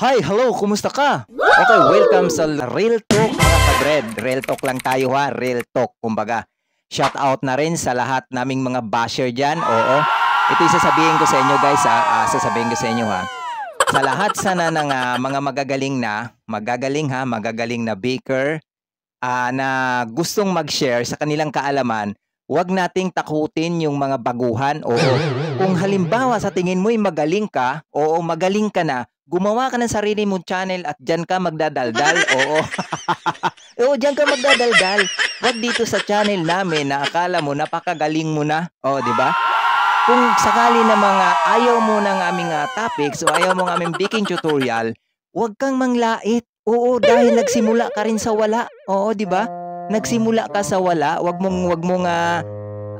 Hi, hello, kumusta ka? Okay, welcome sa Real Talk mga kabred. Real Talk lang tayo ha, Real Talk kumbaga. Shout out na rin sa lahat naming mga basher dyan, oo. Ito yung sasabihin ko sa inyo guys ha, uh, sasabihin ko sa inyo ha. Sa lahat sana ng uh, mga magagaling na, magagaling ha, magagaling na baker, uh, na gustong mag-share sa kanilang kaalaman, huwag nating takutin yung mga baguhan. Oo, kung halimbawa sa tingin mo'y magaling ka, oo, magaling ka na, gumawa ka ng sarili mong channel at dyan ka magdadaldal. Oo. Oo, dyan ka magdadaldal. Wag dito sa channel namin na akala mo napakagaling mo na. Oo, di ba? Kung sakali na mga ayaw mo ng aming uh, topics o ayaw mo ng aming baking tutorial, wag kang manglait. Oo, dahil nagsimula ka rin sa wala. Oo, di ba? Nagsimula ka sa wala, wag mong wag mong uh,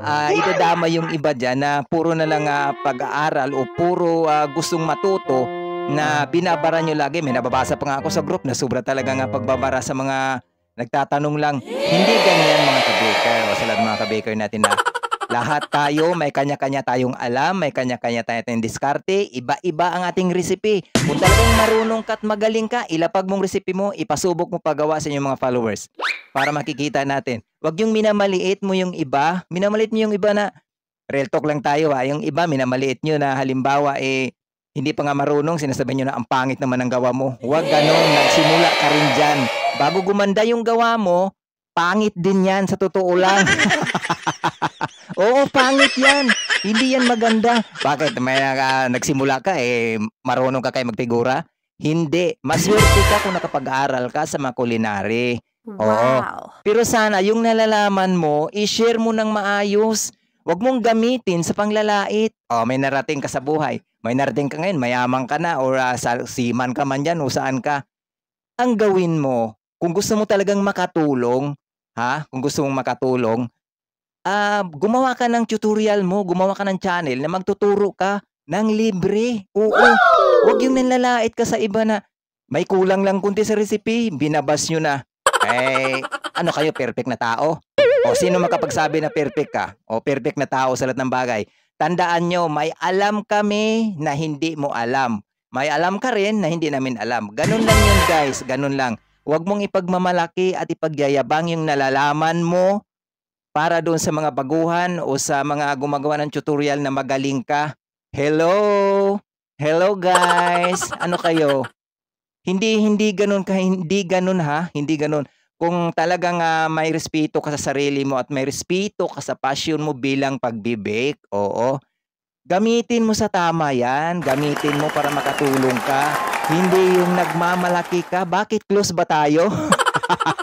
uh, idadama yung iba diyan na puro na lang uh, pag-aaral o puro uh, gustong matuto na binabara nyo lagi. May nababasa pa nga ako sa group na sobra talaga nga pagbabara sa mga nagtatanong lang. Hindi ganyan mga kabaker. O sa mga kabaker natin na ah. lahat tayo, may kanya-kanya tayong alam, may kanya-kanya tayong diskarte, iba-iba ang ating recipe. Kung talagang marunong ka at magaling ka, ilapag mong recipe mo, ipasubok mo pagawa sa inyong mga followers para makikita natin. Huwag yung minamaliit mo yung iba, minamaliit mo yung iba na, real talk lang tayo ha, ah. yung iba minamaliit nyo na halimbawa eh, hindi pa nga marunong, sinasabi nyo na ang pangit naman ang gawa mo. Huwag ganun, nagsimula ka rin dyan. Bago gumanda yung gawa mo, pangit din yan sa totoo lang. Oo, pangit yan. Hindi yan maganda. Bakit? May uh, nagsimula ka eh, marunong ka kay magtigura? Hindi. Maswerte ka kung nakapag-aral ka sa mga culinary. Wow. Oo. Pero sana, yung nalalaman mo, i-share mo ng maayos. Huwag mong gamitin sa panglalait. O, oh, may narating ka sa buhay may narating ka ngayon, mayaman ka na, or uh, ah, man ka man dyan, o saan ka, ang gawin mo, kung gusto mo talagang makatulong, ha, kung gusto mong makatulong, uh, gumawa ka ng tutorial mo, gumawa ka ng channel na magtuturo ka ng libre. Oo, huwag yung nanlalait ka sa iba na may kulang lang kunti sa recipe, binabas nyo na. Eh, ano kayo, perfect na tao? O sino makapagsabi na perfect ka? O perfect na tao sa lahat ng bagay? Tandaan nyo, may alam kami na hindi mo alam. May alam ka rin na hindi namin alam. Ganun lang yun guys, ganun lang. Huwag mong ipagmamalaki at ipagyayabang yung nalalaman mo para doon sa mga baguhan o sa mga gumagawa ng tutorial na magaling ka. Hello! Hello guys! Ano kayo? Hindi, hindi ganun ka, hindi ganun ha, hindi ganun kung talagang uh, may respeto ka sa sarili mo at may respeto ka sa passion mo bilang pagbibake, oo, gamitin mo sa tama yan. Gamitin mo para makatulong ka. Hindi yung nagmamalaki ka. Bakit close ba tayo?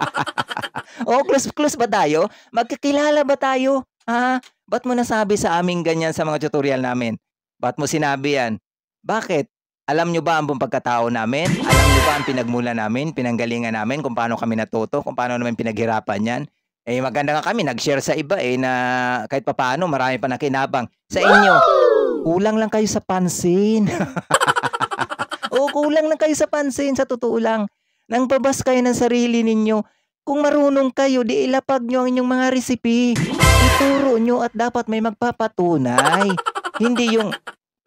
o close, close ba tayo? Magkakilala ba tayo? Ha? Ba't mo nasabi sa amin ganyan sa mga tutorial namin? Ba't mo sinabi yan? Bakit? Alam nyo ba ang buong pagkatao namin? Alam nyo ba ang pinagmula namin, pinanggalingan namin, kung paano kami natuto, kung paano namin pinaghirapan yan? Eh maganda nga kami, nag-share sa iba eh na kahit papaano marami pa nakinabang. Sa inyo, kulang lang kayo sa pansin. o kulang lang kayo sa pansin, sa totoo lang. Nang babas kayo ng sarili ninyo, kung marunong kayo, di ilapag nyo ang inyong mga resipi. Ituro nyo at dapat may magpapatunay. Hindi yung,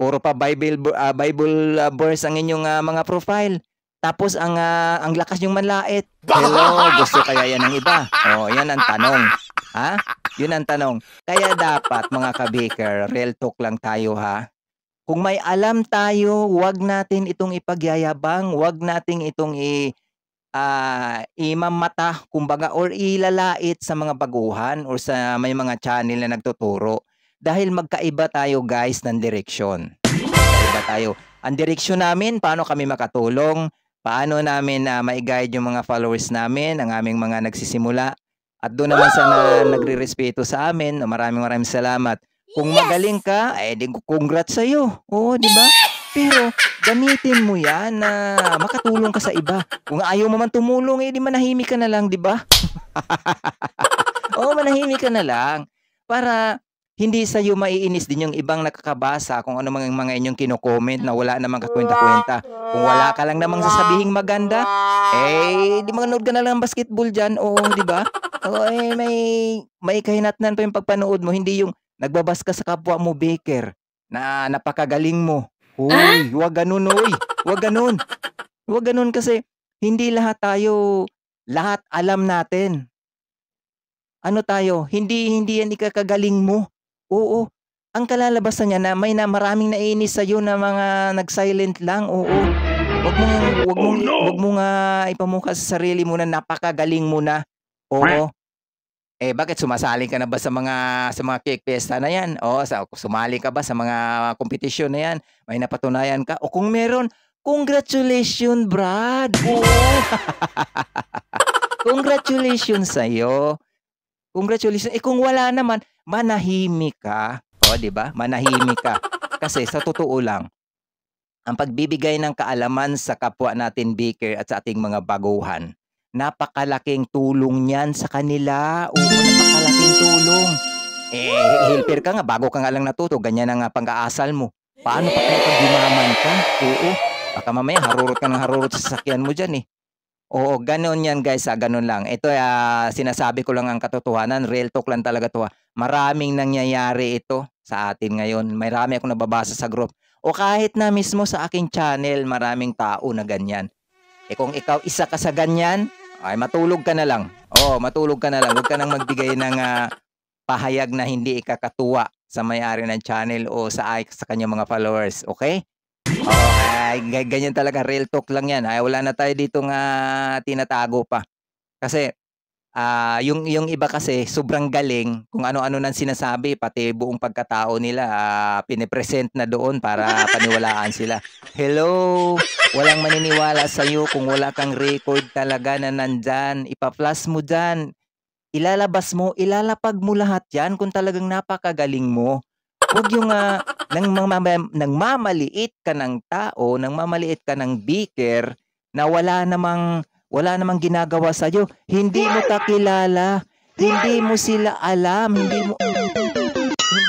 Puro pa Bible uh, Bible uh, verse ang inyong uh, mga profile. Tapos ang uh, ang lakas yung manlait. Hello, gusto kaya yan ng iba? Oh, yan ang tanong. Ha? Yun ang tanong. Kaya dapat mga ka-baker, real talk lang tayo ha. Kung may alam tayo, wag natin itong ipagyayabang, wag natin itong i uh, imamata, kumbaga, or ilalait sa mga baguhan or sa may mga channel na nagtuturo. Dahil magkaiba tayo guys ng direksyon. Magkaiba tayo. Ang direksyon namin, paano kami makatulong, paano namin uh, ma-guide yung mga followers namin, ang aming mga nagsisimula. At doon naman sa na, nagre-respeto sa amin, maraming maraming salamat. Kung yes! magaling ka, eh di congrats sa iyo. Oo, di ba? Pero gamitin mo 'yan na makatulong ka sa iba. Kung ayaw mo man tumulong, eh di manahimik ka na lang, di ba? Oo, manahimik ka na lang para hindi sa iyo maiinis din yung ibang nakakabasa kung ano mga mga inyong kino-comment na wala namang kakwenta-kwenta. Kung wala ka lang namang sasabihing maganda, eh di manood ka na lang ng basketball diyan, oo, oh, di ba? Oo, oh, eh, may may kahinatnan pa yung pagpanood mo, hindi yung nagbabas ka sa kapwa mo baker na napakagaling mo. Hoy, ah! huwag ganun, oy. Huwag ganun. Huwag ganun kasi hindi lahat tayo lahat alam natin. Ano tayo? Hindi hindi yan ikakagaling mo. Oo, ang kalalabasan niya na may na maraming nainis sa iyo na mga nag-silent lang. Oo. Wag mo wag mo oh, no. wag mo nga ah, ipamukha sa sarili mo na napakagaling mo na. Oo. Eh bakit sumasali ka na ba sa mga sa mga cake fiesta na 'yan? O sa sumali ka ba sa mga competition na 'yan? May napatunayan ka? O kung meron, congratulations, Brad. Oo. congratulations sa iyo. Congratulations. Eh kung wala naman, manahimik ka. O, oh, di ba? Manahimik ka. Kasi sa totoo lang, ang pagbibigay ng kaalaman sa kapwa natin baker at sa ating mga baguhan, napakalaking tulong niyan sa kanila. Oo, napakalaking tulong. Eh, helper ka nga, bago ka nga lang natuto, ganyan ang pang-aasal mo. Paano pa kaya pag gumaman ka? Oo, baka mamaya harurot ka ng harurot sa sakyan mo dyan eh. Oo, ganun yan guys, ah, ganun lang. Ito, ah, sinasabi ko lang ang katotohanan, real talk lang talaga to. Ah. Maraming nangyayari ito sa atin ngayon. Marami akong nababasa sa group. O kahit na mismo sa aking channel, maraming tao na ganyan. Eh kung ikaw isa ka sa ganyan, ay matulog ka na lang. Oo, matulog ka na lang. Huwag ka nang magbigay ng uh, pahayag na hindi ikakatuwa sa may-ari ng channel o sa, sa kanyang mga followers. Okay? Okay, ganyan talaga. Real talk lang yan. Ay, wala na tayo dito nga ah, tinatago pa. Kasi Ah, uh, yung yung iba kasi sobrang galing kung ano-ano nang sinasabi pati buong pagkatao nila uh, pinipresent na doon para paniwalaan sila. Hello, walang maniniwala sa iyo kung wala kang record talaga na nandiyan. ipa flash mo diyan. Ilalabas mo, ilalapag mo lahat 'yan kung talagang napakagaling mo. Huwag yung uh, nang, mamam- nang mamaliit ka ng tao, nang mamaliit ka ng beaker na wala namang wala namang ginagawa sa iyo. Hindi mo takilala. Hindi mo sila alam. Hindi mo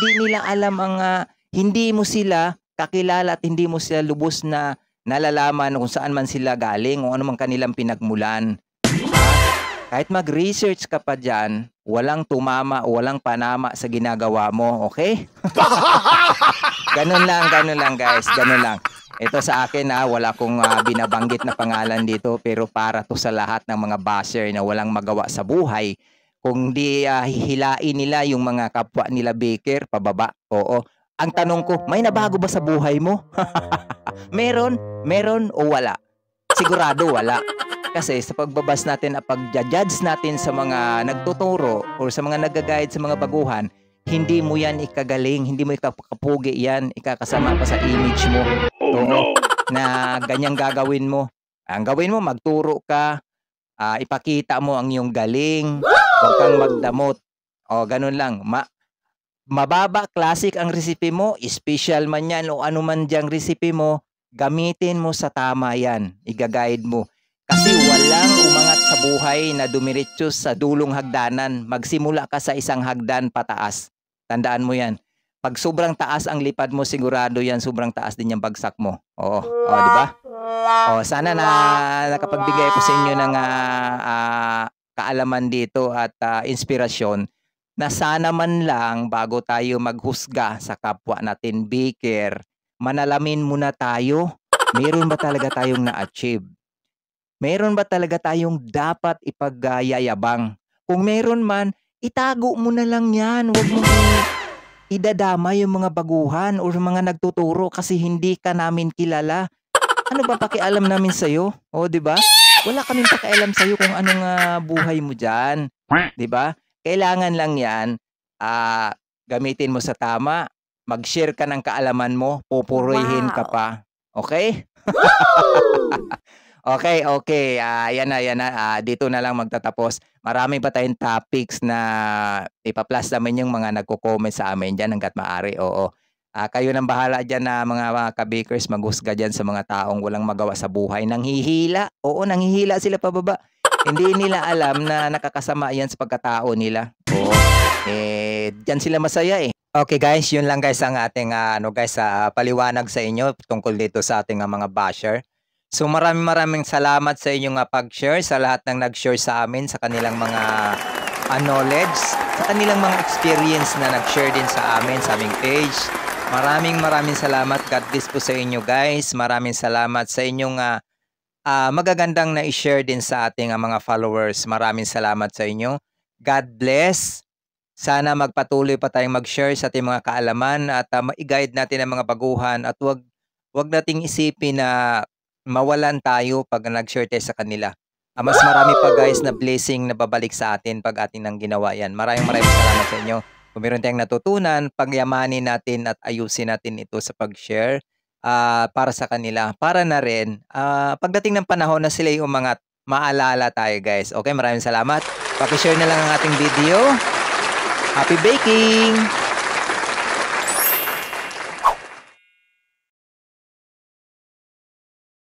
hindi nila alam ang uh, hindi mo sila kakilala at hindi mo sila lubos na nalalaman kung saan man sila galing o ano man kanilang pinagmulan. Kahit mag-research ka pa dyan, walang tumama walang panama sa ginagawa mo, okay? ganun lang, ganun lang guys, ganun lang. Ito sa akin na ah, wala kong uh, ah, binabanggit na pangalan dito pero para to sa lahat ng mga basher na walang magawa sa buhay. Kung di uh, hihilain nila yung mga kapwa nila baker, pababa. Oo. Ang tanong ko, may nabago ba sa buhay mo? meron, meron o wala? Sigurado wala. Kasi sa pagbabas natin at pagja-judge natin sa mga nagtuturo or sa mga nag-guide sa mga baguhan, hindi mo yan ikagaling, hindi mo ikakapugi yan, ikakasama pa sa image mo. Oh, ano? no. na ganyang gagawin mo. Ang gawin mo, magturo ka, uh, ipakita mo ang iyong galing, huwag kang magdamot. O, ganun lang. Ma mababa, classic ang recipe mo, special man yan o ano man diyang recipe mo, gamitin mo sa tama yan. Igaguide mo. Kasi walang umangat sa buhay na dumiretso sa dulong hagdanan. Magsimula ka sa isang hagdan pataas. Tandaan mo yan. Pag sobrang taas ang lipad mo, sigurado yan, sobrang taas din yung bagsak mo. Oo, oh, di ba? Oh, sana na nakapagbigay ko sa inyo ng uh, uh, kaalaman dito at uh, inspirasyon na sana man lang bago tayo maghusga sa kapwa natin baker, manalamin muna tayo, meron ba talaga tayong na-achieve? Meron ba talaga tayong dapat ipagyayabang? Kung meron man, itago mo na lang yan. Huwag mo idadama yung mga baguhan o mga nagtuturo kasi hindi ka namin kilala. Ano ba pakialam namin sa'yo? O, di ba? Wala kaming pakialam sa'yo kung anong uh, buhay mo dyan. Di ba? Kailangan lang yan, uh, gamitin mo sa tama, mag-share ka ng kaalaman mo, pupurihin wow. ka pa. Okay? Okay, okay. Uh, na, yan na. Uh, dito na lang magtatapos. Marami pa tayong topics na ipa-plus namin yung mga nagko-comment sa amin dyan hanggat maaari. Oo. Uh, kayo nang bahala dyan na mga, mga kabakers, maghusga dyan sa mga taong walang magawa sa buhay. Nanghihila. Oo, nanghihila sila pababa. Hindi nila alam na nakakasama yan sa pagkatao nila. Oo. Eh, dyan sila masaya eh. Okay guys, yun lang guys ang ating uh, ano guys uh, paliwanag sa inyo tungkol dito sa ating uh, mga basher. So maraming maraming salamat sa inyong uh, pag-share, sa lahat ng nag-share sa amin, sa kanilang mga uh, knowledge, sa kanilang mga experience na nag-share din sa amin, sa aming page. Maraming maraming salamat. God bless po sa inyo guys. Maraming salamat sa inyong uh, uh, magagandang na share din sa ating uh, mga followers. Maraming salamat sa inyo. God bless. Sana magpatuloy pa tayong mag-share sa ating mga kaalaman at uh, ma-guide natin ang mga baguhan at wag wag nating isipin na mawalan tayo pag nag-share tayo sa kanila. Ah, mas marami pa guys na blessing na babalik sa atin pag atin ang ginawa yan. Maraming maraming salamat sa inyo. Kung meron tayong natutunan, pagyamanin natin at ayusin natin ito sa pag-share uh, para sa kanila. Para na rin, uh, pagdating ng panahon na sila yung umangat, maalala tayo guys. Okay, maraming salamat. Pag-share na lang ang ating video. Happy baking!